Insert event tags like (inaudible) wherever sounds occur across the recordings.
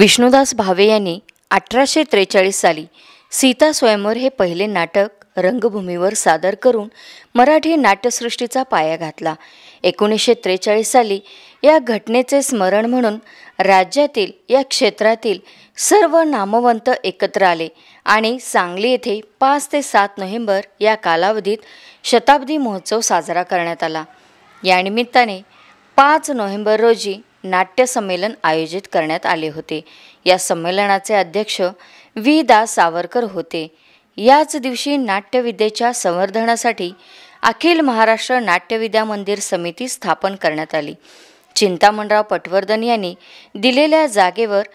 विष्णुदास भावे यांनी अठराशे त्रेचाळीस साली सीता स्वयंवर हे पहिले नाटक रंगभूमीवर सादर करून मराठी नाट्यसृष्टीचा पाया घातला एकोणीसशे त्रेचाळीस साली या घटनेचे स्मरण म्हणून राज्यातील या क्षेत्रातील सर्व नामवंत एकत्र आले आणि सांगली येथे पाच ते सात नोव्हेंबर या कालावधीत शताब्दी महोत्सव साजरा करण्यात आला या निमित्ताने पाच नोव्हेंबर रोजी नाट्यसंमेलन आयोजित करण्यात आले होते या संमेलनाचे अध्यक्ष व्ही दा सावरकर होते याच दिवशी नाट्यविद्येच्या संवर्धनासाठी अखिल महाराष्ट्र नाट्यविद्या मंदिर समिती स्थापन करण्यात आली चिंतामणराव पटवर्धन यांनी दिलेल्या जागेवर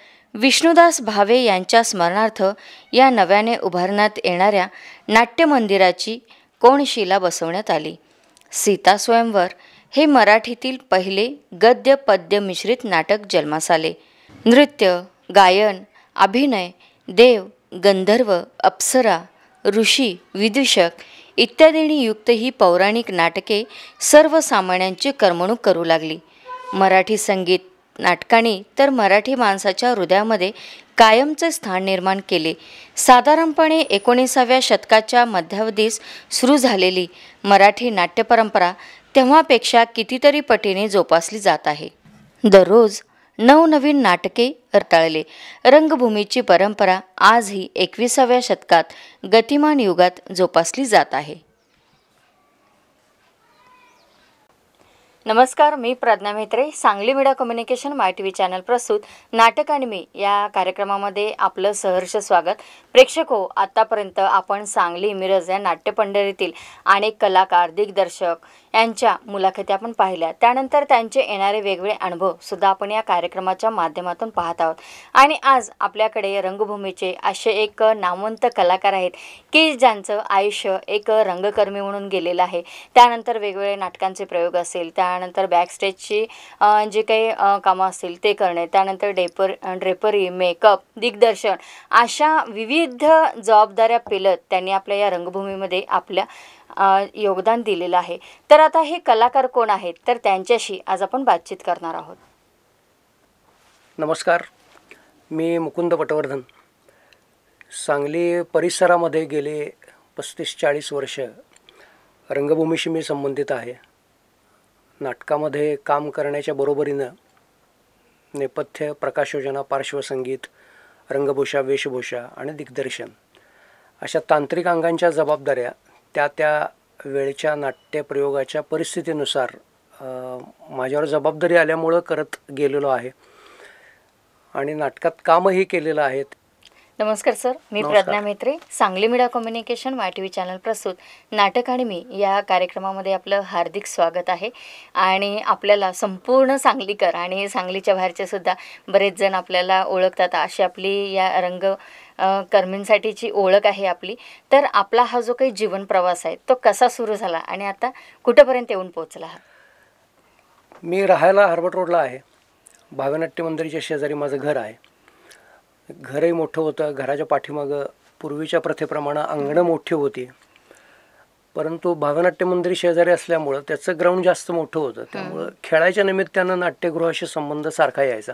विष्णुदास भावे यांच्या स्मरणार्थ या नव्याने उभारण्यात येणाऱ्या नाट्यमंदिराची कोणशिला बसवण्यात आली सीता स्वयंवर हे मराठीतील पहिले गद्य पद्य मिश्रित नाटक जन्मास आले नृत्य गायन अभिनय देव गंधर्व अप्सरा ऋषी विदूषक इत्यादींनी युक्त ही पौराणिक नाटके सर्वसामान्यांची करमणूक करू लागली मराठी संगीत नाटकाने तर मराठी माणसाच्या हृदयामध्ये कायमचे स्थान निर्माण केले साधारणपणे एकोणीसाव्या शतकाच्या मध्यावधीस सुरू झालेली मराठी नाट्यपरंपरा तेव्हापेक्षा कितीतरी पटीने जोपासली जात आहे दररोज नवनवीन नाटके रताळले रंगभूमीची परंपरा आजही एकविसाव्या शतकात गतिमान युगात जोपासली जात आहे नमस्कार मी Pradnya Mitre Sangli media communication my T V channel प्रस्तुत नाटक आणि मी या कार्यक्रमामध्ये आपलं सहर्ष स्वागत प्रेक्षक हो आत्तापर्यंत आपण सांगली मिरज या नाट्यपंढरीतील अनेक कलाकार दिग्दर्शक यांच्या मुलाखती आपण पाहिल्या त्यानंतर त्यांचे येणारे वेगवेगळे अनुभव सुद्धा आपण या कार्यक्रमाच्या माध्यमातून पाहत आहोत आणि आज आपल्याकडे रंगभूमीचे असे एक नामवंत कलाकार आहेत की ज्यांचं आयुष्य एक रंगकर्मी म्हणून गेलेलं आहे त्यानंतर वेगवेगळे नाटकांचे प्रयोग असेल त्यानंतर बॅकस्टेजची जे काही कामं असतील ते करणे त्यानंतर डेपर ड्रेपरी मेकअप दिग्दर्शन अशा विविध जबाबदाऱ्या पेलत त्यांनी आपल्या या रंगभूमीमध्ये आपल्या योगदान दिलेलं आहे तर आता हे कलाकार कोण आहेत तर त्यांच्याशी आज आपण बातचीत करणार आहोत नमस्कार मी मुकुंद पटवर्धन सांगली परिसरामध्ये गेले पस्तीस चाळीस वर्ष रंगभूमीशी मी संबंधित आहे नाटकामध्ये काम करण्याच्या बरोबरीनं नेपथ्य प्रकाशयोजना पार्श्वसंगीत रंगभूषा वेशभूषा आणि दिग्दर्शन अशा तांत्रिक अंगांच्या जबाबदाऱ्या त्या त्या वेळच्या नाट्यप्रयोगाच्या परिस्थितीनुसार माझ्यावर जबाबदारी आल्यामुळं करत गेलेलो आहे आणि नाटकात कामही केलेलं आहेत नमस्कार सर मी Pradnya Metre Sangli media communication my T V channel प्रस्तुत नाटक आणि मी या कार्यक्रमामध्ये आपलं हार्दिक स्वागत आहे आणि आपल्याला संपूर्ण सांगलीकर आणि सांगलीच्या बाहेरचे सुद्धा बरेच जण आपल्याला ओळखतात अशी आपली या रंग कर्मींसाठीची ओळख आहे आपली तर आपला हा जो काही जीवन प्रवास आहे तो कसा सुरू झाला आणि आता कुठंपर्यंत येऊन पोहोचला हा मी राहायला हर्बट रोडला आहे भावनाट्य मंदिराच्या शेजारी माझं घर आहे घरही मोठं होतं घराच्या पाठीमागं पूर्वीच्या प्रथेप्रमाणे अंगणं मोठी होती परंतु भावनाट्य मंदिर शेजारी असल्यामुळं त्याचं ग्राउंड जास्त मोठं होतं त्यामुळं खेळायच्या निमित्तानं नाट्यगृहाशी संबंध सारखा यायचा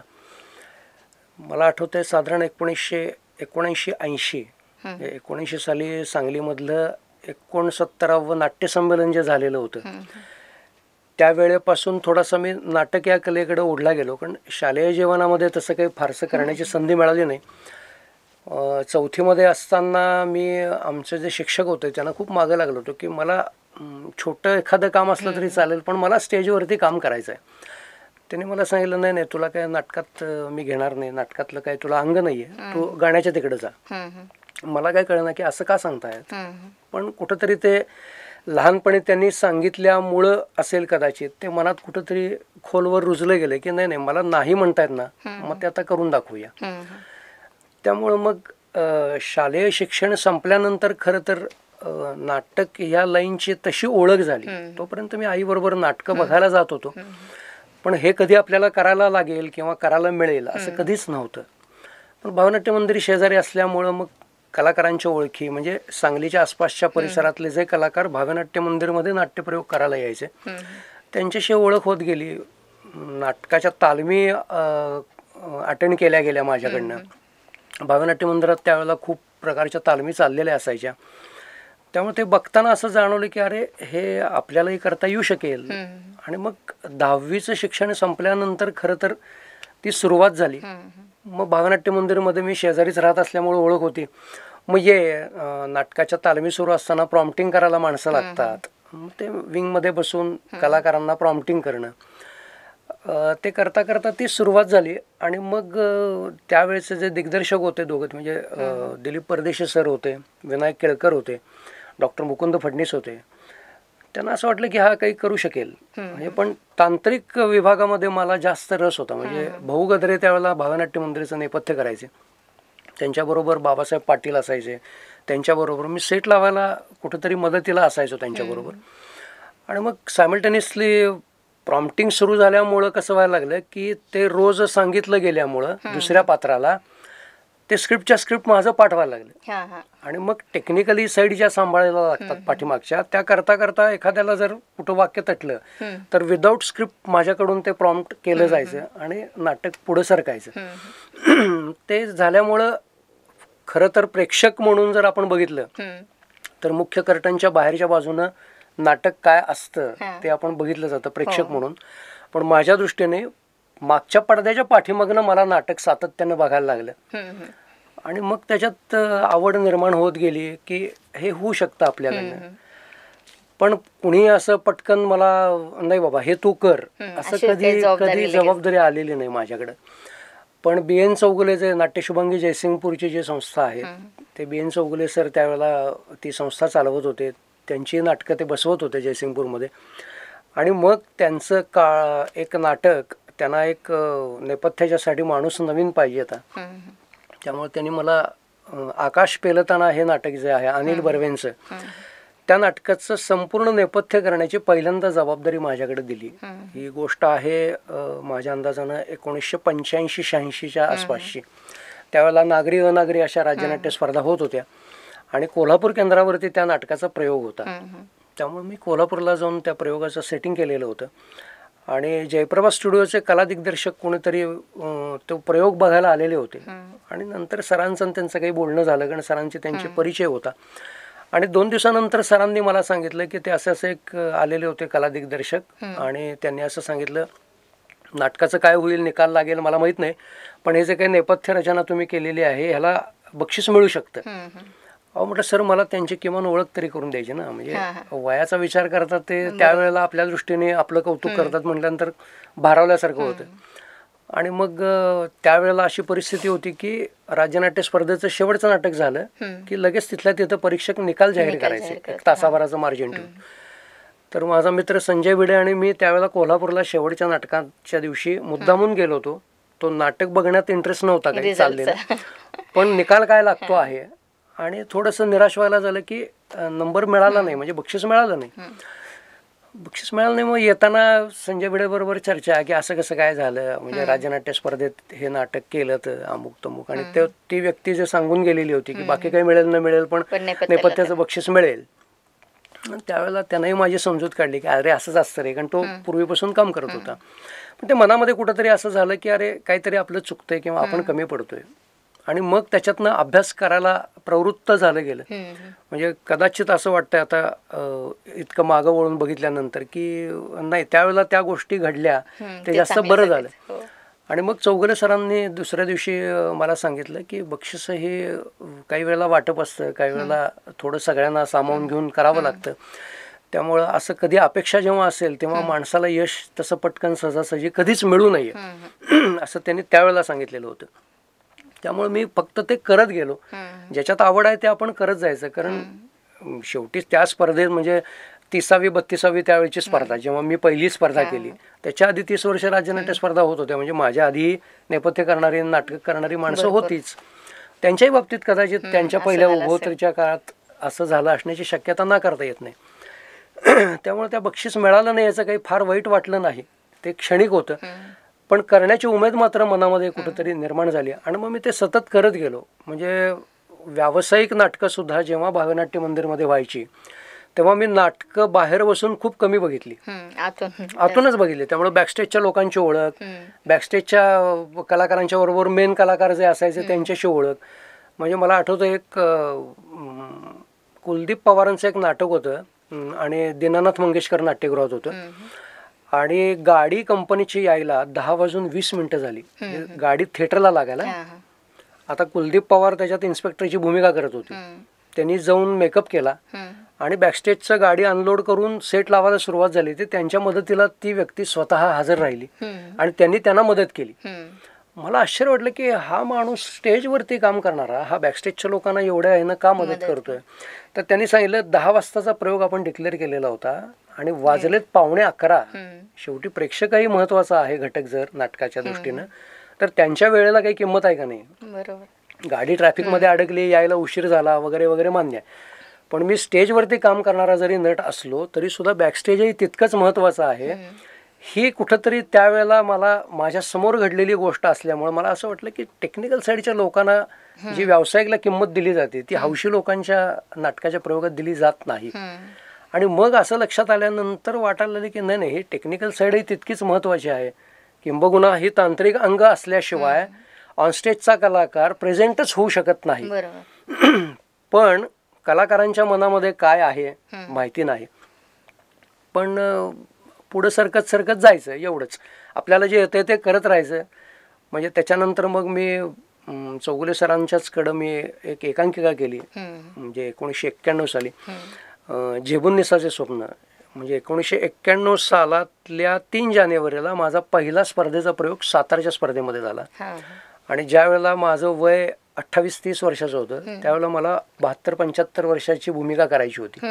मला आठवतं आहे साधारण एकोणीसशे एकोणऐंशी ऐंशी एकोणीसशे साली सांगलीमधलं एकोणसत्तरावं नाट्यसंमेलन जे झालेलं होतं त्यावेळेपासून थोडासा मी नाटक या कलेकडे ओढला गेलो कारण शालेय जीवनामध्ये तसं काही फारसं करण्याची संधी मिळाली नाही चौथीमध्ये असताना मी आमचे जे शिक्षक होते त्यांना खूप मागं लागलो होतो की मला छोटं एखादं काम असलं तरी चालेल पण मला स्टेजवरती काम करायचं आहे त्यांनी मला सांगितलं नाही नाही तुला काय नाटकात मी घेणार नाही नाटकातलं काय तुला अंग नाही आहे तू गाण्याच्या तिकडे जा मला काय कळणार की असं का सांगतायत पण कुठंतरी ते लहानपणी त्यांनी सांगितल्यामुळं असेल कदाचित ते मनात कुठंतरी खोलवर रुजलं गेलं की नाही नाही मला नाही येत ना मग ते आता करून दाखवूया त्यामुळं मग शालेय शिक्षण संपल्यानंतर खरं तर नाटक या लाईनची तशी ओळख झाली तोपर्यंत मी आईबरोबर नाटकं बघायला जात होतो पण हे कधी आपल्याला करायला लागेल किंवा करायला मिळेल असं कधीच नव्हतं पण भावनाट्य मंदिर शेजारी असल्यामुळं मग कलाकारांच्या ओळखी म्हणजे सांगलीच्या आसपासच्या परिसरातले जे कलाकार भागनाट्य मंदिरमध्ये नाट्यप्रयोग करायला यायचे त्यांच्याशी ओळख होत गेली नाटकाच्या तालमी अटेंड केल्या गेल्या माझ्याकडनं भागनाट्य मंदिरात त्यावेळेला खूप प्रकारच्या तालमी चाललेल्या असायच्या त्यामुळे ते बघताना असं जाणवलं की अरे हे आपल्यालाही करता येऊ शकेल आणि मग दहावीचं शिक्षण संपल्यानंतर खरं तर ती सुरुवात झाली मग भागनाट्य मंदिरमध्ये मी शेजारीच राहत असल्यामुळे ओळख होती मग ये नाटकाच्या तालमी सुरू असताना प्रॉम्प्टिंग करायला माणसं लागतात ते विंगमध्ये बसून कलाकारांना प्रॉम्प्टिंग करणं ते करता करता ती सुरुवात झाली आणि मग त्यावेळेचे जे दिग्दर्शक होते दोघं म्हणजे दिलीप परदेशी सर होते विनायक केळकर होते डॉक्टर मुकुंद फडणीस होते त्यांना असं वाटलं की हा काही करू शकेल म्हणजे पण तांत्रिक विभागामध्ये मला जास्त रस होता म्हणजे भाऊगदरे त्यावेळेला भावनाट्य मंदिराचं नेपथ्य करायचे त्यांच्याबरोबर बाबासाहेब पाटील असायचे त्यांच्याबरोबर मी सेट लावायला कुठेतरी मदतीला असायचो त्यांच्याबरोबर आणि मग सायमल्टेनियसली प्रॉम्प्टिंग सुरू झाल्यामुळं कसं व्हायला लागलं की ते रोज सांगितलं गेल्यामुळं दुसऱ्या पात्राला ते स्क्रिप्टच्या स्क्रिप्ट माझं पाठवायला लागलं आणि मग टेक्निकली साईड ज्या सांभाळायला लागतात पाठीमागच्या त्या करता करता एखाद्याला जर कुठं वाक्य तटलं तर विदाऊट स्क्रिप्ट माझ्याकडून ते प्रॉम्प्ट केलं जायचं आणि नाटक पुढे सरकायचं (clears throat) ते झाल्यामुळं खरं तर प्रेक्षक म्हणून जर आपण बघितलं तर मुख्य कर्टनच्या बाहेरच्या बाजूनं नाटक काय असतं ते आपण बघितलं जातं प्रेक्षक हो. म्हणून पण माझ्या दृष्टीने मागच्या पडद्याच्या पाठीमागनं मला नाटक सातत्यानं बघायला लागलं आणि मग त्याच्यात आवड निर्माण होत गेली की हे होऊ शकतं आपल्याला पण कुणी असं पटकन मला नाही बाबा हे तू कर असं कधी कधी जबाबदारी आलेली नाही माझ्याकडं पण बी एन चौगुले जे शुभांगी जयसिंगपूरची जी संस्था आहे ते बी एन चौगुले सर त्यावेळेला ती संस्था चालवत होते त्यांची नाटकं ते बसवत होते जयसिंगपूरमध्ये आणि मग त्यांचं का एक नाटक त्यांना एक नेपथ्याच्यासाठी माणूस नवीन पाहिजे आता त्यामुळे त्यांनी मला आकाश पेलताना हे नाटक जे आहे अनिल बर्वेंचं त्या नाटकाचं संपूर्ण नेपथ्य करण्याची पहिल्यांदा जबाबदारी माझ्याकडे दिली ही गोष्ट आहे माझ्या अंदाजानं एकोणीसशे पंच्याऐंशी शहाऐंशीच्या आसपासची त्यावेळेला नागरी अनागरी अशा राज्यनाट्य स्पर्धा होत होत्या आणि कोल्हापूर केंद्रावरती त्या नाटकाचा प्रयोग होता त्यामुळे मी कोल्हापूरला जाऊन त्या प्रयोगाचं सेटिंग केलेलं होतं आणि जयप्रभा स्टुडिओचे कला दिग्दर्शक कोणीतरी तो प्रयोग बघायला आलेले होते आणि नंतर सरांचं त्यांचं काही बोलणं झालं कारण सरांचे त्यांचे परिचय होता आणि दोन दिवसानंतर सरांनी मला सांगितलं की ते असे असे एक आलेले होते कला दिग्दर्शक आणि त्यांनी असं सांगितलं नाटकाचं काय होईल निकाल लागेल मला माहीत नाही पण हे जे काही नेपथ्य रचना तुम्ही केलेली आहे ह्याला बक्षीस मिळू शकतं अहो म्हटलं सर मला त्यांची किमान ओळख तरी करून द्यायची ना म्हणजे वयाचा विचार करतात ते त्यावेळेला आपल्या दृष्टीने आपलं कौतुक करतात म्हटल्यानंतर भारावल्यासारखं होतं आणि मग त्यावेळेला अशी परिस्थिती होती की राज्यनाट्य स्पर्धेचं शेवटचं नाटक झालं की लगेच तिथल्या तिथं परीक्षक निकाल जाहीर करायचे एक तासाभराचं मार्जिन ठेवून तर माझा मित्र संजय भिडे आणि मी त्यावेळेला कोल्हापूरला शेवटच्या नाटकाच्या दिवशी मुद्दामून गेलो होतो तो नाटक बघण्यात इंटरेस्ट नव्हता काही चाललेला पण निकाल काय लागतो आहे आणि थोडंसं निराश व्हायला झालं की नंबर मिळाला नाही म्हणजे बक्षीस मिळालं नाही बक्षीस मिळालं नाही मग येताना संजय बरोबर चर्चा की असं कसं काय झालं म्हणजे राज्यनाट्य स्पर्धेत हे नाटक केलं तर अमुक तमुक आणि ते ती व्यक्ती जे सांगून गेलेली होती की बाकी काही मिळेल न मिळेल पण नेपथ्याचं बक्षीस मिळेल त्यावेळेला त्यांनाही माझी समजूत काढली की अरे असंच असतं रे कारण तो पूर्वीपासून काम करत होता पण ते मनामध्ये कुठंतरी असं झालं की अरे काहीतरी आपलं चुकतंय किंवा आपण कमी पडतोय आणि मग त्याच्यातनं अभ्यास करायला प्रवृत्त झालं गेलं म्हणजे कदाचित असं वाटतं आता इतकं मागं वळून बघितल्यानंतर की नाही त्यावेळेला त्या गोष्टी घडल्या ते जास्त बरं झालं हो. आणि मग चौगले सरांनी दुसऱ्या दिवशी मला सांगितलं की बक्षीस हे काही वेळेला वाटप असतं काही वेळेला थोडं सगळ्यांना सामावून घेऊन करावं लागतं त्यामुळं असं कधी अपेक्षा जेव्हा असेल तेव्हा माणसाला यश तसं पटकन सहजासहजी कधीच मिळू नये (clears throat) असं त्यांनी त्यावेळेला सांगितलेलं होतं त्यामुळे मी फक्त ते करत गेलो ज्याच्यात आवड आहे ते आपण करत जायचं कारण शेवटी त्या स्पर्धेत म्हणजे तिसावी बत्तीसावी त्यावेळेची स्पर्धा जेव्हा मी पहिली स्पर्धा केली त्याच्या आधी तीस वर्ष राज्यनाट्य स्पर्धा होत होत्या म्हणजे माझ्या आधी नेपथ्य करणारी नाटक करणारी माणसं होतीच त्यांच्याही बाबतीत कदाचित त्यांच्या पहिल्या उभोतरीच्या काळात असं झालं असण्याची शक्यता ना करता येत नाही (clears throat) त्यामुळे त्या बक्षीस मिळालं नाही याचं काही फार वाईट वाटलं नाही ते क्षणिक होतं पण करण्याची उमेद मात्र मनामध्ये कुठंतरी निर्माण झाली आणि मग मी ते सतत करत गेलो म्हणजे व्यावसायिक सुद्धा जेव्हा भावनाट्य मंदिरमध्ये व्हायची तेव्हा मी नाटकं बाहेर बसून खूप कमी बघितली आतूनच बघितली त्यामुळे बॅकस्टेजच्या लोकांची ओळख बॅकस्टेजच्या कलाकारांच्या बरोबर मेन कलाकार जे असायचे त्यांच्याशी ओळख म्हणजे मला आठवतं एक कुलदीप पवारांचं एक नाटक होतं आणि दीनानाथ मंगेशकर नाट्यगृहात होतं आणि गाडी कंपनीची यायला दहा वाजून वीस मिनिटं झाली म्हणजे गाडी थिएटरला लागायला आता कुलदीप पवार त्याच्यात इन्स्पेक्टरची भूमिका करत होती त्यांनी जाऊन मेकअप केला आणि बॅकस्टेजचं गाडी अनलोड करून सेट लावायला सुरुवात झाली ते त्यांच्या मदतीला ती व्यक्ती स्वतः हजर राहिली आणि त्यांनी त्यांना मदत केली मला आश्चर्य वाटलं की हा माणूस स्टेजवरती काम करणारा हा बॅकस्टेजच्या लोकांना एवढ्या ह्यानं का मदत करतोय तर त्यांनी सांगितलं दहा वाजताचा प्रयोग आपण डिक्लेअर केलेला होता आणि वाजलेत पावणे अकरा शेवटी प्रेक्षकही महत्वाचा आहे घटक जर नाटकाच्या दृष्टीनं तर त्यांच्या वेळेला काही किंमत आहे का नाही गाडी गाडी मध्ये अडकली यायला उशीर झाला वगैरे वगैरे मान्य आहे पण मी स्टेजवरती काम करणारा जरी नट असलो तरी सुद्धा बॅकस्टेजही तितकंच महत्वाचं आहे ही कुठंतरी त्यावेळेला मला माझ्या समोर घडलेली गोष्ट असल्यामुळे मला असं वाटलं की टेक्निकल साईडच्या लोकांना जी व्यावसायिकला किंमत दिली जाते ती हौशी लोकांच्या नाटकाच्या प्रयोगात दिली जात नाही आणि मग असं लक्षात आल्यानंतर वाटायला लागलं की नाही नाही हे टेक्निकल साईडही तितकीच महत्वाची आहे किंबगुना हे तांत्रिक अंग असल्याशिवाय ऑनस्टेजचा कलाकार प्रेझेंटच होऊ शकत नाही (clears throat) पण कलाकारांच्या मनामध्ये काय आहे माहिती नाही पण पुढं सरकत सरकत जायचं एवढंच आपल्याला जे येतं ते करत राहायचं म्हणजे त्याच्यानंतर मग मी चौगुले कडे मी एक एकांकिका केली म्हणजे एकोणीसशे एक्क्याण्णव साली निसाचे स्वप्न म्हणजे एकोणीसशे एक्क्याण्णव सालातल्या तीन जानेवारीला माझा पहिला स्पर्धेचा प्रयोग सातारच्या स्पर्धेमध्ये झाला आणि ज्या वेळेला माझं वय अठ्ठावीस तीस वर्षाचं होतं त्यावेळेला मला बहात्तर पंच्याहत्तर वर्षाची भूमिका करायची होती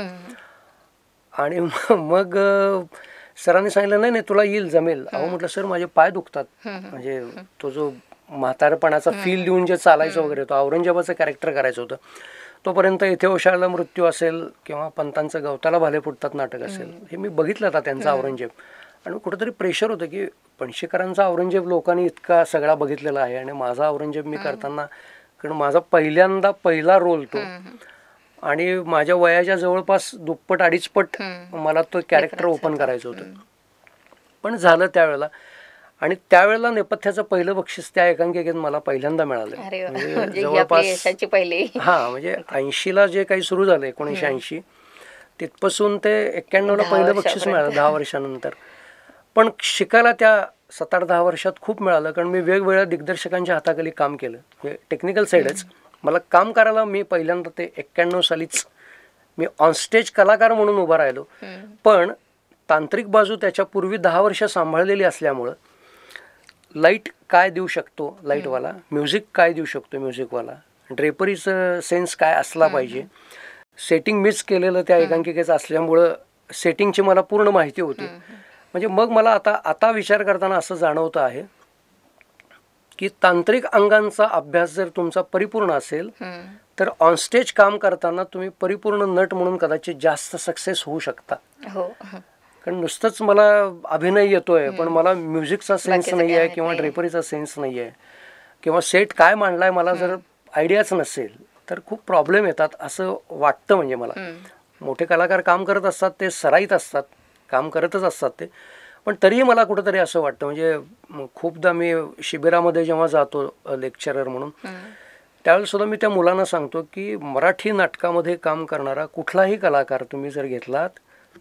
आणि (laughs) मग सरांनी सांगितलं नाही नाही तुला येईल जमेल अहो म्हटलं सर माझे पाय दुखतात म्हणजे तो जो म्हातारपणाचा फील देऊन जे चालायचं वगैरे होतं औरंगजेबाचं कॅरेक्टर करायचं होतं तोपर्यंत इथे ओशाळला मृत्यू असेल किंवा पंतांचं गवताला भाले फुटतात नाटक असेल हे मी बघितलं आता त्यांचा औरंगजेब आणि कुठंतरी प्रेशर होतं की पणशीकरांचा औरंगजेब लोकांनी इतका सगळा बघितलेला आहे आणि माझा औरंगजेब मी करताना कारण माझा पहिल्यांदा पहिला रोल तो आणि माझ्या वयाच्या जवळपास दुप्पट अडीचपट मला तो कॅरेक्टर ओपन करायचं होतं पण झालं त्यावेळेला आणि त्यावेळेला नेपथ्याचं पहिलं बक्षीस त्या एकांकिकेत मला पहिल्यांदा मिळालं म्हणजे म्हणजे जवळपास हा म्हणजे ऐंशीला जे काही सुरू झालं एकोणीसशे ऐंशी तिथपासून ते एक्क्याण्णवला पहिलं बक्षीस मिळालं दहा वर्षानंतर पण शिकायला त्या सात आठ दहा वर्षात खूप मिळालं कारण मी वेगवेगळ्या दिग्दर्शकांच्या हाताखाली काम केलं म्हणजे टेक्निकल साईडच मला काम करायला मी पहिल्यांदा ते एक्क्याण्णव सालीच मी ऑनस्टेज कलाकार म्हणून उभा राहिलो पण तांत्रिक बाजू त्याच्यापूर्वी दहा वर्ष सांभाळलेली असल्यामुळं लाईट काय देऊ शकतो लाईटवाला म्युझिक काय देऊ शकतो म्युझिकवाला ड्रेपरीचं सेन्स काय असला पाहिजे सेटिंग मिस केलेलं त्या एकांकिकेचं असल्यामुळं सेटिंगची मला पूर्ण माहिती होती म्हणजे मग मला आता आता विचार करताना असं जाणवतं आहे की तांत्रिक अंगांचा अभ्यास जर तुमचा परिपूर्ण असेल तर ऑनस्टेज काम करताना तुम्ही परिपूर्ण नट म्हणून कदाचित जास्त सक्सेस होऊ शकता हो, कारण नुसतंच मला अभिनय येतोय पण मला म्युझिकचा सेन्स नाही आहे किंवा ड्रेपरीचा सेन्स नाही आहे किंवा सेट काय मांडलाय मला जर आयडियाच नसेल तर खूप प्रॉब्लेम येतात असं वाटतं म्हणजे मला मोठे कलाकार काम करत असतात ते सराईत असतात काम करतच असतात ते पण तरीही मला कुठंतरी असं वाटतं म्हणजे खूपदा मी शिबिरामध्ये जेव्हा जातो लेक्चरर म्हणून त्यावेळेस सुद्धा मी त्या मुलांना सांगतो की मराठी नाटकामध्ये काम करणारा कुठलाही कलाकार तुम्ही जर घेतलात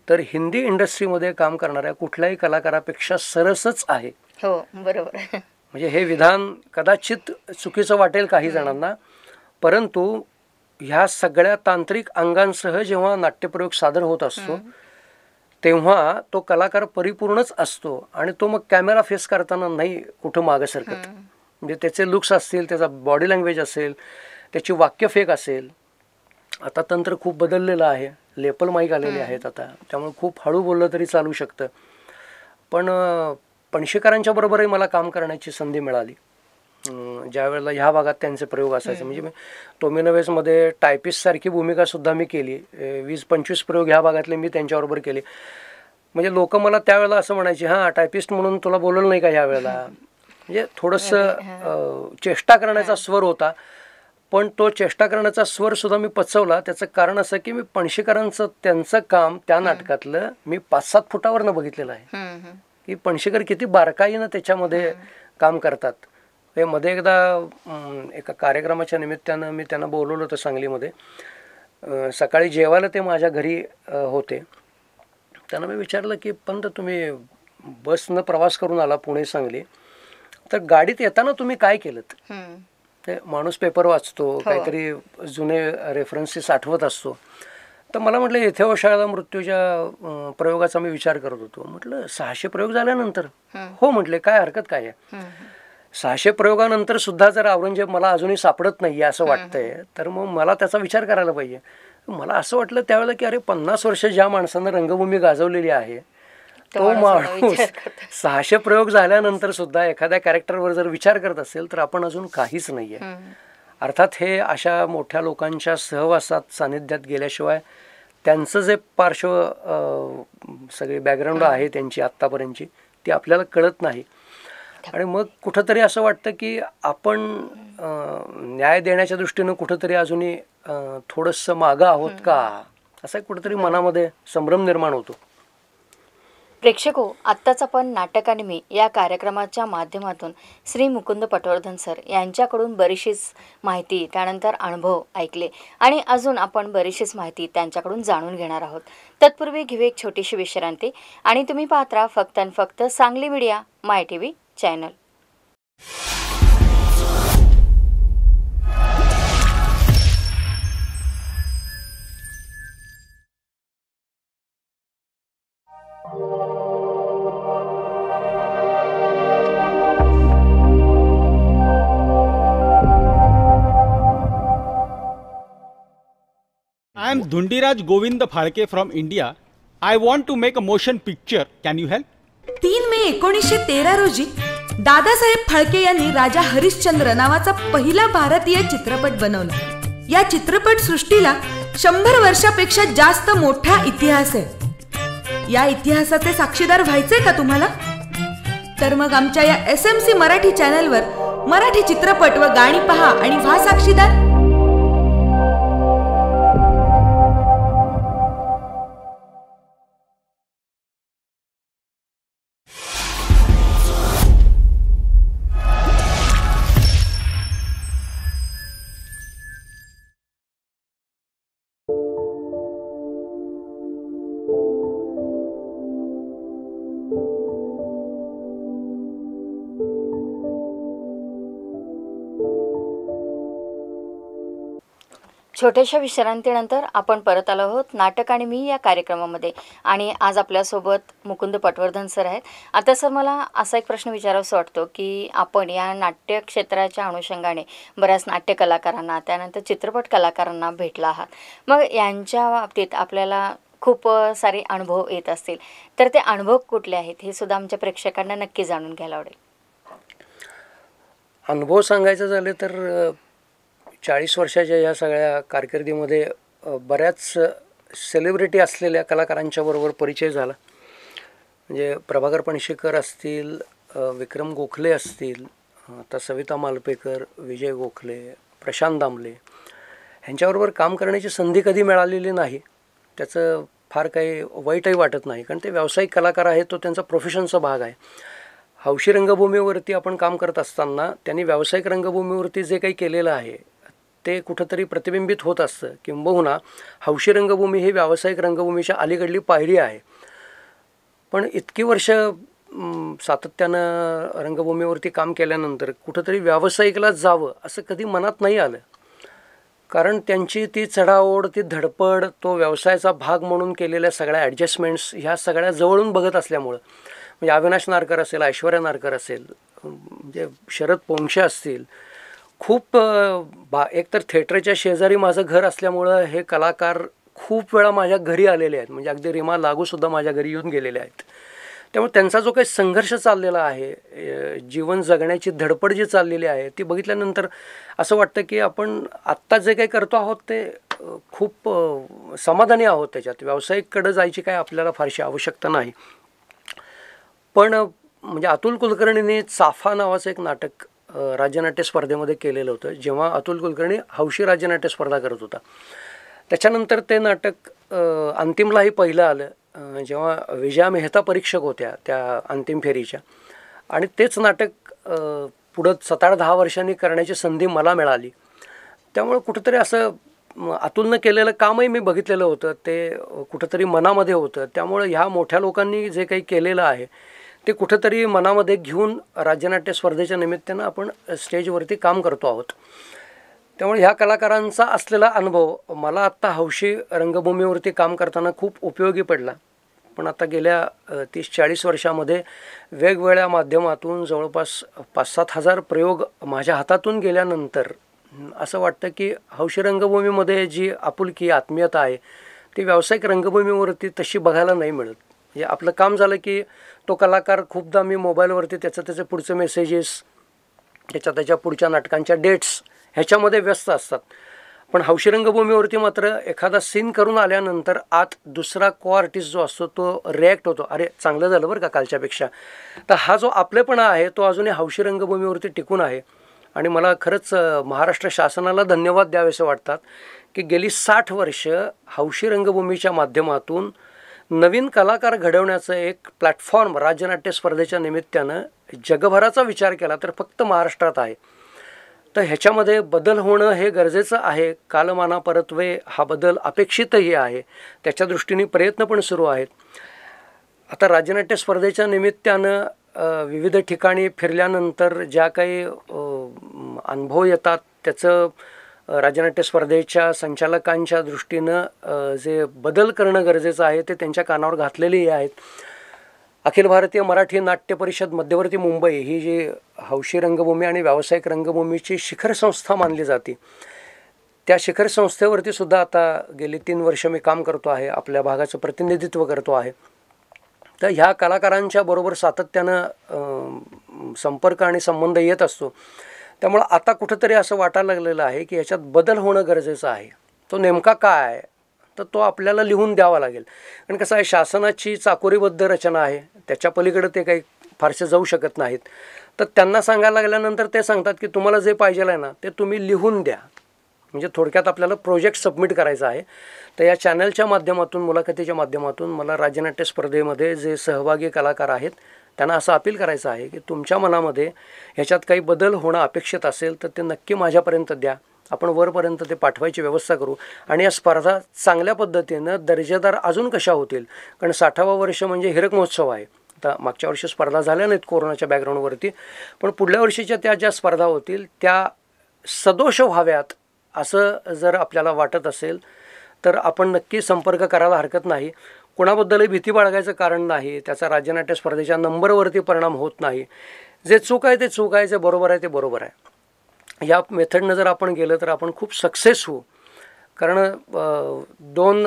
तर हिंदी इंडस्ट्रीमध्ये काम करणाऱ्या कुठल्याही कलाकारापेक्षा सरसच आहे हो बरोबर म्हणजे हे विधान कदाचित चुकीचं वाटेल काही जणांना परंतु ह्या सगळ्या तांत्रिक अंगांसह जेव्हा नाट्यप्रयोग सादर होत असतो तेव्हा तो कलाकार परिपूर्णच असतो आणि तो मग कॅमेरा फेस करताना नाही कुठं मागं सरकत म्हणजे त्याचे लुक्स असतील त्याचा बॉडी लँग्वेज असेल त्याची वाक्य फेक असेल आता तंत्र खूप बदललेलं आहे लेपल माईक आलेले आहेत आता त्यामुळे खूप हळू बोललं तरी चालू शकतं पण पणशेकरांच्या बरोबरही मला काम करण्याची संधी मिळाली ज्या वेळेला ह्या भागात त्यांचे प्रयोग असायचे म्हणजे मी टोमिनोवेसमध्ये टायपिस्टसारखी भूमिकासुद्धा मी केली वीस पंचवीस प्रयोग ह्या भागातले मी त्यांच्याबरोबर केले म्हणजे लोक मला त्यावेळेला असं म्हणायचे हां टायपिस्ट म्हणून तुला बोलवलं नाही का ह्या वेळेला म्हणजे थोडंसं चेष्टा करण्याचा स्वर होता पण तो चेष्टा करण्याचा स्वर सुद्धा मी पचवला त्याचं कारण असं की मी पणशीकरांचं त्यांचं काम त्या नाटकातलं मी पाच सात फुटावरनं बघितलेलं आहे की पणशीकर किती बारकाईनं त्याच्यामध्ये काम करतात हे मध्ये एकदा एका कार्यक्रमाच्या निमित्तानं मी त्यांना बोलवलं होतं सांगलीमध्ये सकाळी जेवायला ते माझ्या घरी होते त्यांना मी विचारलं की पण तुम्ही बसनं प्रवास करून आला पुणे सांगली तर गाडीत येताना तुम्ही काय केलं ते माणूस पेपर वाचतो हो. काहीतरी जुने रेफरन्सेस आठवत असतो तर मला म्हटलं यथेवशाळा मृत्यूच्या प्रयोगाचा मी विचार करत होतो म्हटलं सहाशे प्रयोग झाल्यानंतर हो म्हटले काय हरकत काय आहे सहाशे प्रयोगानंतर सुद्धा जर औरंगजेब मला अजूनही सापडत नाही असं वाटतंय तर मग मला त्याचा विचार करायला पाहिजे मला असं वाटलं त्यावेळेला की अरे पन्नास वर्ष ज्या माणसानं रंगभूमी गाजवलेली आहे तो माणूस सहाशे प्रयोग झाल्यानंतर सुद्धा एखाद्या कॅरेक्टरवर जर विचार करत असेल तर आपण अजून काहीच नाहीये अर्थात हे अशा मोठ्या लोकांच्या सहवासात सानिध्यात गेल्याशिवाय त्यांचं जे पार्श्व सगळे बॅकग्राऊंड आहे त्यांची आत्तापर्यंतची ती आपल्याला कळत नाही आणि मग कुठंतरी असं वाटतं की आपण न्याय देण्याच्या दृष्टीनं कुठंतरी अजूनही थोडंसं मागं आहोत का असा कुठंतरी मनामध्ये संभ्रम निर्माण होतो प्रेक्षको हो, आत्ताच आपण मी या कार्यक्रमाच्या माध्यमातून श्री मुकुंद पटवर्धन सर यांच्याकडून बरीचशीच माहिती त्यानंतर अनुभव ऐकले आणि अजून आपण बरीचशीच माहिती त्यांच्याकडून जाणून घेणार आहोत तत्पूर्वी घेऊ एक छोटीशी विश्रांती आणि तुम्ही पाहत राहा फक्त आणि फक्त Sangli media my T V channel I am Dhundiraj Govind Phalke from India I want to make a motion picture can you help तीन मे एकोणीसशे तेरा रोजी दादासाहेब फाळके यांनी राजा हरिश्चंद्र नावाचा पहिला भारतीय चित्रपट बनवला या चित्रपट सृष्टीला शंभर वर्षापेक्षा जास्त मोठा इतिहास आहे या इतिहासाचे साक्षीदार व्हायचे का तुम्हाला तर मग आमच्या या एस एम सी मराठी चॅनलवर मराठी चित्रपट व गाणी पहा आणि व्हा साक्षीदार छोट्याशा विश्रांतीनंतर आपण परत आलो आहोत नाटक आणि मी या कार्यक्रमामध्ये आणि आज आपल्यासोबत मुकुंद पटवर्धन सर आहेत आता सर मला असा एक प्रश्न विचारावासा वाटतो की आपण या नाट्य क्षेत्राच्या अनुषंगाने बऱ्याच नाट्य कलाकारांना त्यानंतर चित्रपट कलाकारांना भेटला आहात मग यांच्या बाबतीत आपल्याला खूप सारे अनुभव येत असतील तर ते अनुभव कुठले आहेत हे सुद्धा आमच्या प्रेक्षकांना नक्की जाणून घ्यायला आवडेल अनुभव सांगायचं झालं तर चाळीस वर्षाच्या या सगळ्या कारकिर्दीमध्ये बऱ्याच सेलिब्रिटी असलेल्या कलाकारांच्याबरोबर परिचय झाला म्हणजे प्रभाकर पणशीकर असतील विक्रम गोखले असतील आता सविता मालपेकर विजय गोखले प्रशांत दामले ह्यांच्याबरोबर काम करण्याची संधी कधी मिळालेली नाही त्याचं फार काही वाईटही वाटत नाही कारण ते व्यावसायिक कलाकार आहेत तो त्यांचा प्रोफेशनचा भाग आहे हौशी रंगभूमीवरती आपण काम करत असताना त्यांनी व्यावसायिक रंगभूमीवरती जे काही केलेलं आहे ते कुठंतरी प्रतिबिंबित होत असतं किंबहुना हौशी रंगभूमी ही व्यावसायिक रंगभूमीच्या अलीकडली पायरी आहे पण इतकी वर्ष सातत्यानं रंगभूमीवरती काम केल्यानंतर कुठंतरी व्यावसायिकला जावं असं कधी मनात नाही आलं कारण त्यांची ती चढाओढ ती धडपड तो व्यवसायाचा भाग म्हणून केलेल्या सगळ्या ॲडजस्टमेंट्स ह्या सगळ्या जवळून बघत असल्यामुळं म्हणजे अविनाश नारकर असेल ऐश्वर्या नारकर असेल म्हणजे शरद पोंक्षे असतील खूप बा एकतर थिएटरच्या शेजारी माझं घर असल्यामुळं हे कलाकार खूप वेळा माझ्या घरी आलेले आहेत म्हणजे अगदी रिमा लागूसुद्धा माझ्या घरी येऊन गेलेले आहेत त्यामुळे त्यांचा जो काही संघर्ष चाललेला आहे जीवन जगण्याची धडपड जी चाललेली आहे ती बघितल्यानंतर असं वाटतं की आपण आत्ता जे काही करतो आहोत ते खूप समाधानी आहोत त्याच्यात व्यावसायिककडं जायची काय आपल्याला फारशी आवश्यकता नाही पण म्हणजे अतुल कुलकर्णीने चाफा नावाचं एक नाटक राज्यनाट्य स्पर्धेमध्ये केलेलं होतं जेव्हा अतुल कुलकर्णी हौशी राज्यनाट्य स्पर्धा करत होता त्याच्यानंतर ते नाटक अंतिमलाही पहिलं आलं जेव्हा विजया मेहता परीक्षक होत्या त्या अंतिम फेरीच्या आणि तेच नाटक पुढं सताळ दहा वर्षांनी करण्याची संधी मला मिळाली त्यामुळं कुठंतरी असं अतुलनं केलेलं कामही मी बघितलेलं होतं ते कुठंतरी मनामध्ये होतं त्यामुळे ह्या मोठ्या लोकांनी जे काही केलेलं आहे ते कुठंतरी मनामध्ये घेऊन राज्यनाट्य स्पर्धेच्या निमित्तानं आपण स्टेजवरती काम करतो आहोत त्यामुळे ह्या कलाकारांचा असलेला अनुभव मला आत्ता हौशी रंगभूमीवरती काम करताना खूप उपयोगी पडला पण आता गेल्या तीस चाळीस वर्षामध्ये वेगवेगळ्या माध्यमातून जवळपास पाच सात हजार प्रयोग माझ्या हातातून गेल्यानंतर असं वाटतं की हौशी रंगभूमीमध्ये जी आपुलकी आत्मीयता आहे ती व्यावसायिक रंगभूमीवरती तशी बघायला नाही मिळत म्हणजे आपलं काम झालं की तो कलाकार खूपदा मी मोबाईलवरती त्याचं त्याचे पुढचे मेसेजेस त्याच्या त्याच्या पुढच्या नाटकांच्या डेट्स ह्याच्यामध्ये व्यस्त असतात पण हौशी रंगभूमीवरती मात्र एखादा सीन करून आल्यानंतर आत दुसरा को आर्टिस्ट जो असतो तो रिॲक्ट होतो अरे चांगलं झालं बरं का कालच्यापेक्षा तर हा जो आपलेपणा आहे तो अजूनही हौशी रंगभूमीवरती टिकून आहे आणि मला खरंच महाराष्ट्र शासनाला धन्यवाद द्यावेसे वाटतात की गेली साठ वर्ष हौशी रंगभूमीच्या माध्यमातून नवीन कलाकार घडवण्याचं एक प्लॅटफॉर्म राज्यनाट्य स्पर्धेच्या निमित्तानं जगभराचा विचार केला तर फक्त महाराष्ट्रात आहे तर ह्याच्यामध्ये बदल होणं हे गरजेचं आहे कालमाना परत्वे हा बदल अपेक्षितही आहे त्याच्या दृष्टीने प्रयत्न पण सुरू आहेत आता राज्यनाट्य स्पर्धेच्या निमित्तानं विविध ठिकाणी फिरल्यानंतर ज्या काही अनुभव येतात त्याचं राजनाट्य स्पर्धेच्या संचालकांच्या दृष्टीनं जे बदल करणं गरजेचं आहे ते त्यांच्या कानावर घातलेलेही आहेत अखिल भारतीय मराठी नाट्य परिषद मध्यवर्ती मुंबई ही जी हौशी रंगभूमी आणि व्यावसायिक रंगभूमीची शिखर संस्था मानली जाते त्या शिखर संस्थेवरती सुद्धा आता गेली तीन वर्ष मी काम करतो आहे आपल्या भागाचं प्रतिनिधित्व करतो आहे तर ह्या कलाकारांच्या बरोबर सातत्यानं संपर्क आणि संबंध येत असतो त्यामुळं आता कुठंतरी असं वाटायला लागलेलं आहे की याच्यात बदल होणं गरजेचं आहे तो नेमका काय तर तो आपल्याला लिहून द्यावा लागेल कारण कसं आहे शासनाची चाकोरीबद्ध रचना आहे त्याच्या पलीकडे ते काही फारसे जाऊ शकत नाहीत तर त्यांना सांगायला लागल्यानंतर ते सांगतात की तुम्हाला जे पाहिजे आहे ना ते तुम्ही लिहून द्या म्हणजे थोडक्यात आपल्याला प्रोजेक्ट सबमिट करायचा आहे तर या चॅनलच्या माध्यमातून मुलाखतीच्या माध्यमातून मला राज्यनाट्य स्पर्धेमध्ये जे सहभागी कलाकार आहेत त्यांना असं अपील करायचं आहे की तुमच्या मनामध्ये ह्याच्यात काही बदल होणं अपेक्षित असेल तर ते नक्की माझ्यापर्यंत द्या आपण वरपर्यंत ते पाठवायची व्यवस्था करू आणि या स्पर्धा चांगल्या पद्धतीनं दर्जेदार अजून कशा होतील कारण साठावं वर्ष म्हणजे हिरक महोत्सव आहे आता मागच्या वर्षी स्पर्धा झाल्या नाहीत कोरोनाच्या बॅकग्राऊंडवरती पण पुढल्या वर्षीच्या त्या ज्या स्पर्धा होतील त्या सदोष व्हाव्यात असं जर आपल्याला वाटत असेल तर आपण नक्की संपर्क करायला हरकत नाही कोणाबद्दलही भीती बाळगायचं कारण नाही त्याचा राज्यनाट्य स्पर्धेच्या नंबरवरती परिणाम होत नाही जे चूक आहे ते चूक आहे जे बरोबर आहे ते बरोबर आहे या मेथडनं जर आपण गेलं तर आपण खूप सक्सेस होऊ कारण दोन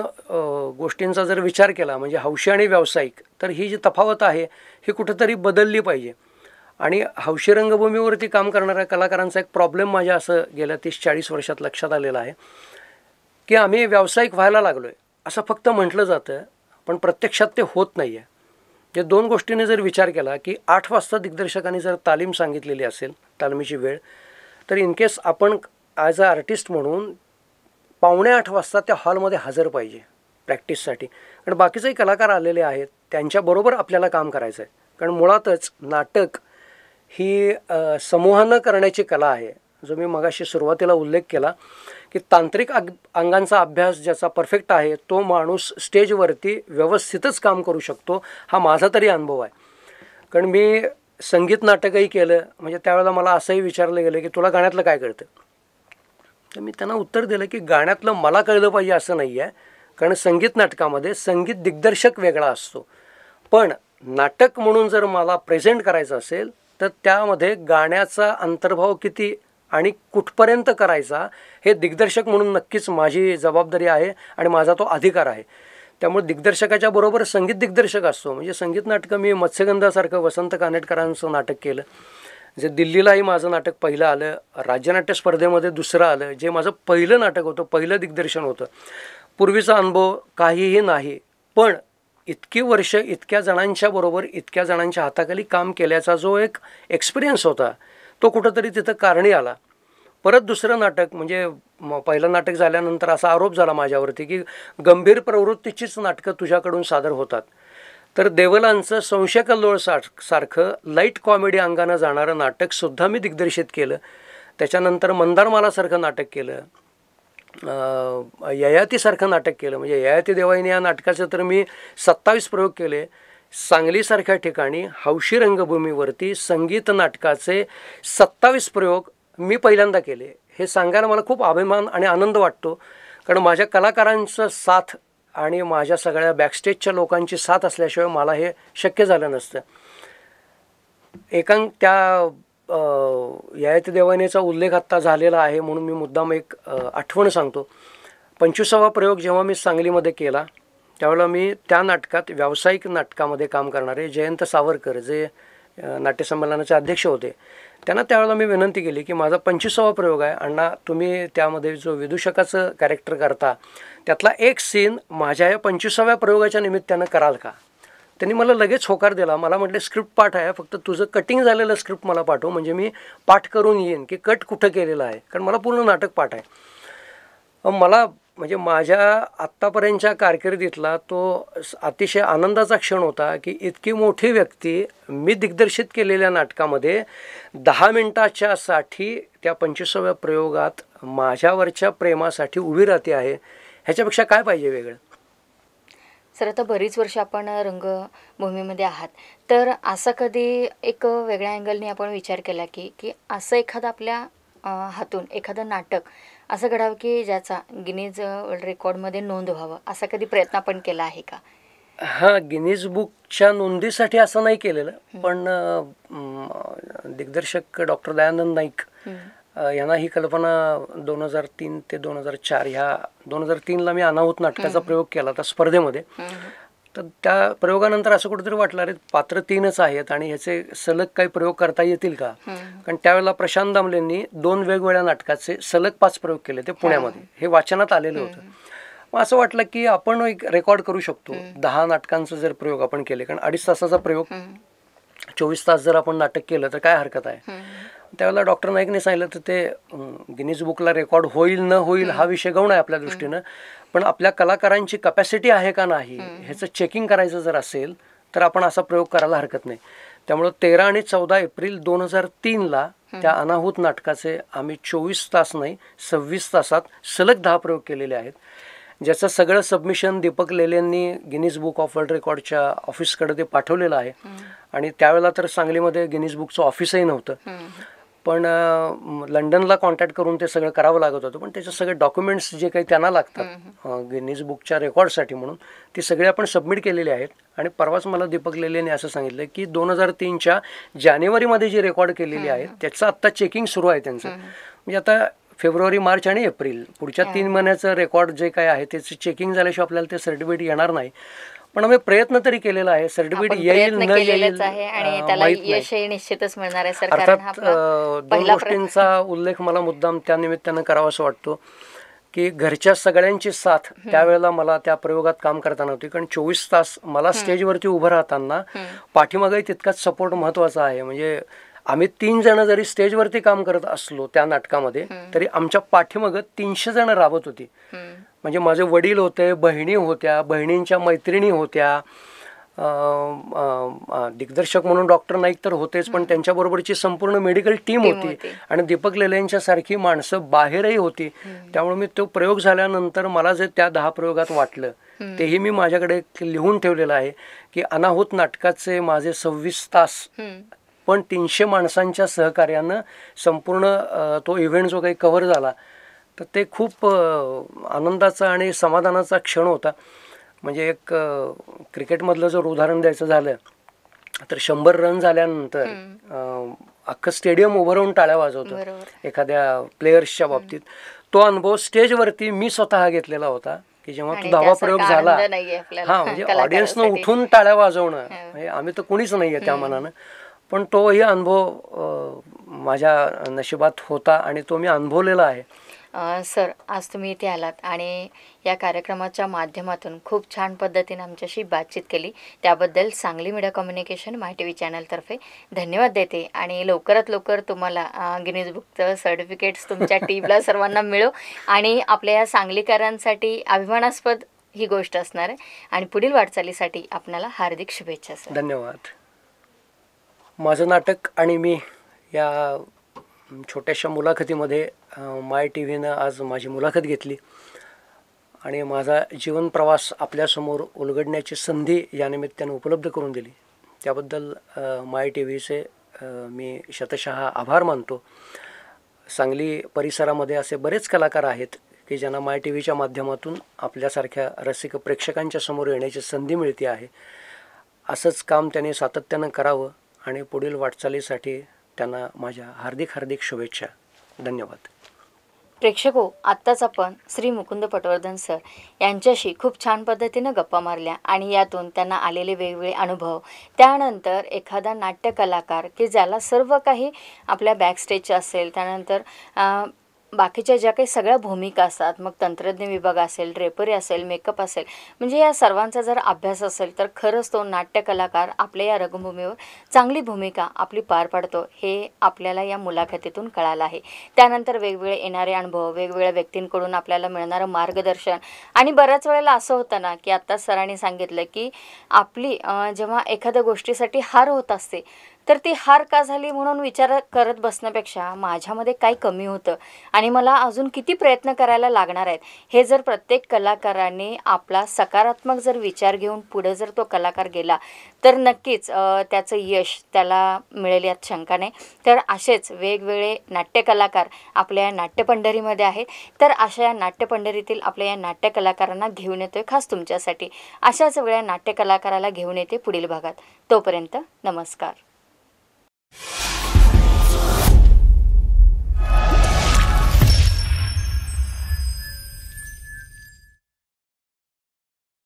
गोष्टींचा जर विचार केला म्हणजे हौशी आणि व्यावसायिक तर ही जी तफावत आहे ही कुठंतरी बदलली पाहिजे आणि हौशी रंगभूमीवरती काम करणाऱ्या कलाकारांचा एक प्रॉब्लेम माझ्या असं गेल्या तीस चाळीस वर्षात लक्षात आलेला आहे की आम्ही व्यावसायिक व्हायला लागलो आहे असं फक्त म्हटलं जातं पण प्रत्यक्षात ते होत नाही आहे जे दोन गोष्टीने जर विचार केला की आठ वाजता दिग्दर्शकाने जर तालीम सांगितलेली असेल तालमीची वेळ तर इन केस आपण ॲज अ आर्टिस्ट म्हणून पावणे आठ वाजता त्या हॉलमध्ये हजर पाहिजे प्रॅक्टिससाठी कारण बाकीचेही कलाकार आलेले आहेत त्यांच्याबरोबर आपल्याला काम करायचं आहे कारण मुळातच नाटक ही समूहानं करण्याची कला आहे जो मी मगाशी सुरुवातीला उल्लेख केला की तांत्रिक अंगांचा अभ्यास ज्याचा परफेक्ट आहे तो माणूस स्टेजवरती व्यवस्थितच काम करू शकतो हा माझा तरी अनुभव आहे कारण मी संगीत नाटकही केलं म्हणजे त्यावेळेला मला असंही विचारलं गेलं की तुला गाण्यातलं काय कळतं तर मी त्यांना उत्तर दिलं की गाण्यातलं मला कळलं पाहिजे असं नाही आहे कारण संगीत नाटकामध्ये संगीत दिग्दर्शक वेगळा असतो पण नाटक म्हणून जर मला प्रेझेंट करायचं असेल तर त्यामध्ये गाण्याचा अंतर्भाव किती आणि कुठपर्यंत करायचा हे दिग्दर्शक म्हणून नक्कीच माझी जबाबदारी आहे आणि माझा तो अधिकार आहे त्यामुळे दिग्दर्शकाच्या बरोबर संगीत दिग्दर्शक असतो म्हणजे संगीत नाटकं मी मत्स्यगंधासारखं वसंत कानेटकरांचं नाटक केलं जे दिल्लीलाही माझं नाटक पहिलं आलं राज्यनाट्य स्पर्धेमध्ये दुसरं आलं जे माझं पहिलं नाटक होतं पहिलं दिग्दर्शन होतं पूर्वीचा अनुभव काहीही नाही पण इतकी वर्ष इतक्या जणांच्या बरोबर इतक्या जणांच्या हाताखाली काम केल्याचा जो एक एक्सपिरियन्स होता तो कुठंतरी तिथं कारणी आला परत दुसरं नाटक म्हणजे पहिलं नाटक झाल्यानंतर असा आरोप झाला माझ्यावरती की गंभीर प्रवृत्तीचीच नाटकं तुझ्याकडून सादर होतात तर देवलांचं संशयकल्लोळ सा सारखं लाईट कॉमेडी अंगानं जाणारं नाटकसुद्धा मी दिग्दर्शित केलं त्याच्यानंतर मंदारमालासारखं नाटक केलं ययातीसारखं नाटक केलं म्हणजे ययाती देवाईने या नाटकाचं तर मी सत्तावीस प्रयोग केले सांगलीसारख्या ठिकाणी हौशी रंगभूमीवरती संगीत नाटकाचे सत्तावीस प्रयोग मी पहिल्यांदा केले हे सांगायला मला खूप अभिमान आणि आनंद वाटतो कारण माझ्या कलाकारांचं साथ आणि माझ्या सगळ्या बॅकस्टेजच्या लोकांची साथ असल्याशिवाय मला हे शक्य झालं नसतं एकांक त्या यायत देवानेचा उल्लेख आत्ता झालेला आहे म्हणून मी मुद्दाम एक आठवण सांगतो पंचवीसावा प्रयोग जेव्हा मी सांगलीमध्ये केला त्यावेळेला मी त्या नाटकात व्यावसायिक नाटकामध्ये काम करणारे जयंत सावरकर जे नाट्यसंमेलनाचे अध्यक्ष होते त्यांना त्यावेळेला मी विनंती केली की माझा पंचवीसावा प्रयोग आहे अण्णा तुम्ही त्यामध्ये जो विदूषकाचं कॅरेक्टर करता त्यातला एक सीन माझ्या या पंचवीसाव्या प्रयोगाच्या निमित्तानं कराल का त्यांनी मला लगेच होकार दिला मला म्हटले स्क्रिप्ट पाठ आहे फक्त तुझं कटिंग झालेलं स्क्रिप्ट मला पाठव म्हणजे मी पाठ करून येईन की कट कुठं केलेलं आहे कारण मला पूर्ण नाटक पाठ आहे मला म्हणजे माझ्या आत्तापर्यंतच्या कारकिर्दीतला तो अतिशय आनंदाचा क्षण होता की इतकी मोठी व्यक्ती मी दिग्दर्शित केलेल्या नाटकामध्ये दहा साठी त्या पंचवीसाव्या प्रयोगात माझ्यावरच्या प्रेमासाठी उभी राहते आहे ह्याच्यापेक्षा काय पाहिजे वेगळं सर आता बरीच वर्ष आपण रंगभूमीमध्ये आहात तर असं कधी एक वेगळ्या अँगलने आपण विचार केला की की असं एखादं आपल्या हातून एखादं नाटक असं घडावं की ज्याचा गिनीज वर्ल्ड रेकॉर्डमध्ये नोंद व्हावं असा कधी प्रयत्न आपण केला आहे का हां गिनीज बुकच्या नोंदीसाठी असं नाही केलेलं पण uh, दिग्दर्शक डॉक्टर दयानंद नाईक uh, यांना ही कल्पना दोन हजार तीन ते दोन हजार चार ह्या दोन हजार तीनला मी अनाहूत नाटकाचा प्रयोग केला होता स्पर्धेमध्ये तर त्या प्रयोगानंतर असं कुठेतरी वाटलं अरे पात्र तीनच आहेत आणि ह्याचे सलग काही प्रयोग करता येतील का कारण त्यावेळेला प्रशांत दामलेंनी दोन वेगवेगळ्या नाटकाचे सलग पाच प्रयोग केले ते पुण्यामध्ये हे वाचनात आलेलं होतं मग असं वाटलं की आपण एक रेकॉर्ड करू शकतो दहा नाटकांचं जर प्रयोग आपण केले कारण अडीच तासाचा प्रयोग चोवीस तास जर आपण नाटक केलं तर काय हरकत आहे त्यावेळेला डॉक्टर नाईकने सांगितलं तर ते गिनीज बुकला रेकॉर्ड होईल न होईल हा विषय गौण आहे आपल्या दृष्टीनं पण आपल्या कलाकारांची कपॅसिटी आहे का नाही ह्याचं चेकिंग करायचं जर असेल तर आपण असा प्रयोग करायला हरकत नाही त्यामुळे तेरा आणि चौदा एप्रिल दोन हजार तीनला त्या अनाहूत नाटकाचे आम्ही चोवीस तास नाही सव्वीस तासात सलग दहा प्रयोग केलेले आहेत ज्याचं सगळं सबमिशन दीपक लेलेंनी गिनीज बुक ऑफ वर्ल्ड रेकॉर्डच्या ऑफिसकडे ते पाठवलेलं आहे आणि त्यावेळेला तर सांगलीमध्ये गिनीज बुकचं ऑफिसही नव्हतं पण लंडनला कॉन्टॅक्ट करून ते सगळं करावं लागत होतं पण त्याचे सगळे डॉक्युमेंट्स जे काही त्यांना लागतात गिनीज बुकच्या रेकॉर्डसाठी म्हणून ती सगळे आपण सबमिट केलेले आहेत आणि परवाच मला दीपक लेलेने असं सांगितलं की दोन हजार तीनच्या जानेवारीमध्ये जी रेकॉर्ड केलेली आहे त्याचं आत्ता चेकिंग सुरू आहे त्यांचं म्हणजे आता फेब्रुवारी मार्च आणि एप्रिल पुढच्या तीन महिन्याचं रेकॉर्ड जे काय आहे त्याचं चेकिंग झाल्याशिवाय आपल्याला ते सर्टिफिकेट येणार नाही पण आम्ही प्रयत्न तरी केलेला आहे सर्टिफिकेट येईल न येईल आणि त्याला निश्चितच मिळणार आहे दोन गोष्टींचा उल्लेख मला मुद्दाम त्यानिमित्तानं करावा असं वाटतो की घरच्या सगळ्यांची साथ त्यावेळेला मला त्या प्रयोगात काम करताना होती कारण चोवीस तास मला स्टेजवरती उभं राहताना पाठीमागही तितकाच सपोर्ट महत्वाचा आहे म्हणजे आम्ही तीन जण जरी स्टेजवरती काम करत असलो त्या नाटकामध्ये तरी आमच्या पाठीमाग तीनशे जण राबत होती म्हणजे माझे वडील होते बहिणी होत्या बहिणींच्या मैत्रिणी होत्या दिग्दर्शक म्हणून डॉक्टर नाईक तर होतेच पण त्यांच्याबरोबरची संपूर्ण मेडिकल टीम होती आणि दीपक लेल्यांच्या सारखी माणसं बाहेरही होती त्यामुळे मी तो प्रयोग झाल्यानंतर मला जे त्या दहा प्रयोगात वाटलं तेही मी माझ्याकडे लिहून ठेवलेलं आहे की अनाहूत नाटकाचे माझे सव्वीस तास पण तीनशे माणसांच्या सहकार्यानं संपूर्ण तो इव्हेंट जो काही कव्हर झाला तर ते खूप आनंदाचा आणि समाधानाचा क्षण होता म्हणजे एक क्रिकेटमधलं जर उदाहरण द्यायचं झालं तर शंभर रन झाल्यानंतर अख्खं स्टेडियम उभं राहून टाळ्या वाजवतो एखाद्या प्लेयर्सच्या बाबतीत तो अनुभव स्टेजवरती मी स्वतः घेतलेला होता की जेव्हा तो धावा प्रयोग झाला हा म्हणजे ऑडियन्सनं (laughs) उठून टाळ्या वाजवणं हो. आम्ही तर कुणीच आहे त्या मनानं पण तोही अनुभव माझ्या नशिबात होता आणि तो मी अनुभवलेला आहे सर आज तुम्ही इथे आलात आणि या कार्यक्रमाच्या माध्यमातून खूप छान पद्धतीने आमच्याशी बातचीत केली त्याबद्दल Sangli media communication my T V चॅनलतर्फे धन्यवाद देते आणि लवकरात लवकर तुम्हाला गिनीज बुकचं सर्टिफिकेट्स तुमच्या टीमला (laughs) सर्वांना मिळो आणि आपल्या या सांगलीकरांसाठी अभिमानास्पद ही गोष्ट असणार आहे आणि पुढील वाटचालीसाठी आपणाला हार्दिक शुभेच्छा सर धन्यवाद माझं नाटक आणि मी या छोट्याशा मुलाखतीमध्ये माय टी व्हीनं आज माझी मुलाखत घेतली आणि माझा जीवन प्रवास आपल्यासमोर उलगडण्याची संधी या निमित्तानं उपलब्ध करून दिली त्याबद्दल माय टी व्हीचे मी शतशः आभार मानतो सांगली परिसरामध्ये असे बरेच कलाकार आहेत की ज्यांना माय टी व्हीच्या माध्यमातून आपल्यासारख्या रसिक प्रेक्षकांच्या समोर येण्याची संधी मिळते आहे असंच काम त्यांनी सातत्यानं करावं आणि पुढील वाटचालीसाठी त्यांना माझ्या हार्दिक हार्दिक शुभेच्छा धन्यवाद प्रेक्षको आत्ताच आपण श्री मुकुंद पटवर्धन सर यांच्याशी खूप छान पद्धतीनं गप्पा मारल्या आणि यातून त्यांना आलेले वेगवेगळे अनुभव त्यानंतर एखादा नाट्य कलाकार की ज्याला सर्व काही आपल्या बॅकस्टेजचं असेल त्यानंतर बाकीच्या ज्या काही सगळ्या भूमिका असतात मग तंत्रज्ञ विभाग असेल ड्रेपरी असेल मेकअप असेल म्हणजे या सर्वांचा जर अभ्यास असेल तर खरंच तो नाट्यकलाकार आपल्या या रंगभूमीवर चांगली भूमिका आपली पार पाडतो हे आपल्याला या मुलाखतीतून कळालं आहे त्यानंतर वेगवेगळे येणारे अनुभव वेगवेगळ्या व्यक्तींकडून आपल्याला मिळणारं मार्गदर्शन आणि बऱ्याच वेळेला असं होतं ना की आत्ता सरांनी सांगितलं की आपली जेव्हा एखाद्या गोष्टीसाठी हार होत असते तर ती हार का झाली म्हणून विचार करत बसण्यापेक्षा माझ्यामध्ये काय कमी होतं आणि मला अजून किती प्रयत्न करायला लागणार आहेत हे जर प्रत्येक कलाकाराने आपला सकारात्मक जर विचार घेऊन पुढं जर तो कलाकार गेला तर नक्कीच त्याचं यश त्याला मिळेल यात शंका नाही तर असेच वेगवेगळे नाट्यकलाकार आपल्या या नाट्यपंढरीमध्ये आहेत तर अशा या नाट्यपंढरीतील आपल्या या नाट्यकलाकारांना घेऊन येतोय खास तुमच्यासाठी अशाच वेळा नाट्यकलाकाराला घेऊन येते पुढील भागात तोपर्यंत नमस्कार you